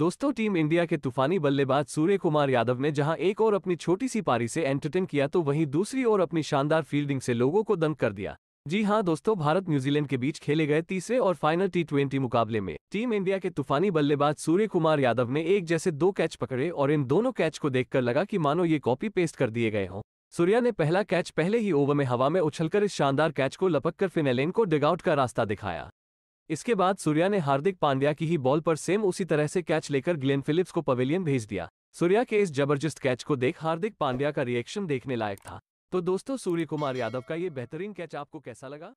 दोस्तों team India के तूफानी बल्लेबाज सूर्य कुमार यादव ने जहां एक ओर अपनी छोटी सी पारी से एंटरटेन किया तो वहीं दूसरी ओर अपनी शानदार फील्डिंग से लोगों को दंग कर दिया जी हां दोस्तों भारत न्यूजीलैंड के बीच खेले गए तीसरे और फाइनल टी मुकाबले में टीम इंडिया के तूफानी बल्लेबाज सूर्य कुमार यादव ने एक जैसे दो कैच पकड़े और इन दोनों कैच को देखकर लगा कि मानो ये कॉपी पेस्ट कर दिए गए हों सूर्या ने पहला कैच पहले ही ओवर में हवा में उछलकर इस शानदार कैच को लपक कर फिनेलेन को डिगआउट का रास्ता दिखाया इसके बाद सूर्या ने हार्दिक पांड्या की ही बॉल पर सेम उसी तरह से कैच लेकर ग्लेन फिलिप्स को पवेलियन भेज दिया सूर्या के इस जबरदस्त कैच को देख हार्दिक पांड्या का रिएक्शन देखने लायक था तो दोस्तों सूर्य कुमार यादव का ये बेहतरीन कैच आपको कैसा लगा